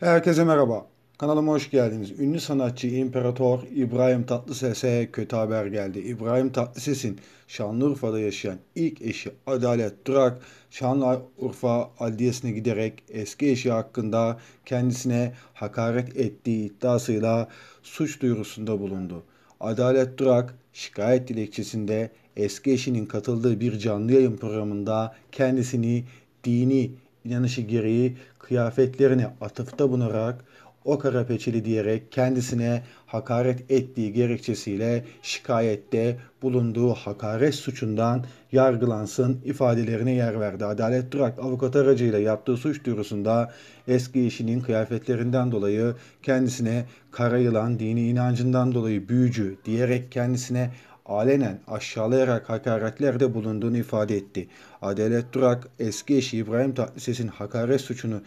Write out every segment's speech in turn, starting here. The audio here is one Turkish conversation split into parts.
Herkese merhaba. Kanalıma hoş geldiniz. Ünlü sanatçı İmparator İbrahim Tatlıses'e kötü haber geldi. İbrahim Tatlıses'in Şanlıurfa'da yaşayan ilk eşi Adalet Durak, Şanlıurfa Adliyesi'ne giderek eski eşi hakkında kendisine hakaret ettiği iddiasıyla suç duyurusunda bulundu. Adalet Durak şikayet dilekçesinde eski eşinin katıldığı bir canlı yayın programında kendisini dini inanışı gereği kıyafetlerine atıfta bulunarak o kara peçeli diyerek kendisine hakaret ettiği gerekçesiyle şikayette bulunduğu hakaret suçundan yargılansın ifadelerine yer verdi. Adalet Durak avukat aracıyla yaptığı suç duyurusunda eski eşinin kıyafetlerinden dolayı kendisine kara yılan dini inancından dolayı büyücü diyerek kendisine alenen aşağılayarak hakaretlerde bulunduğunu ifade etti. Adalet Durak eski eşi İbrahim Tatlıses'in hakaret suçunu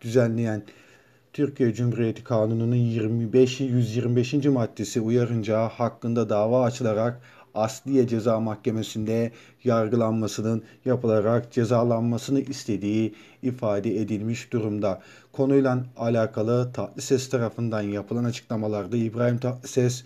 düzenleyen Türkiye Cumhuriyeti Kanunu'nun 25. 125. maddesi uyarınca hakkında dava açılarak Asliye Ceza Mahkemesi'nde yargılanmasının yapılarak cezalanmasını istediği ifade edilmiş durumda. Konuyla alakalı Tatlıses tarafından yapılan açıklamalarda İbrahim Tatlıses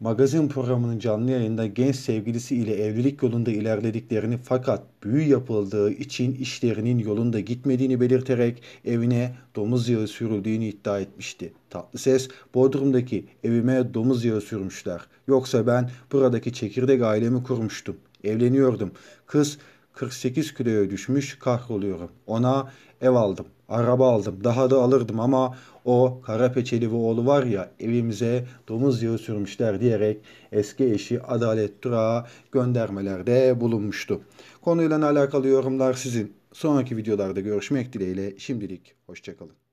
magazin programının canlı yayında genç sevgilisi ile evlilik yolunda ilerlediklerini fakat büyü yapıldığı için işlerinin yolunda gitmediğini belirterek evine domuz yağı sürüldüğünü iddia etmişti. Tatlı ses, Bodrum'daki evime domuz yağı sürmüşler. Yoksa ben buradaki çekirdek ailemi kurmuştum. Evleniyordum. Kız 48 kiloya düşmüş kahroluyorum. Ona ev aldım, araba aldım, daha da alırdım ama o kara peçeli ve oğlu var ya evimize domuz yağı sürmüşler diyerek eski eşi Adalet Durağı göndermelerde bulunmuştu. Konuyla alakalı yorumlar sizin. Sonraki videolarda görüşmek dileğiyle şimdilik hoşçakalın.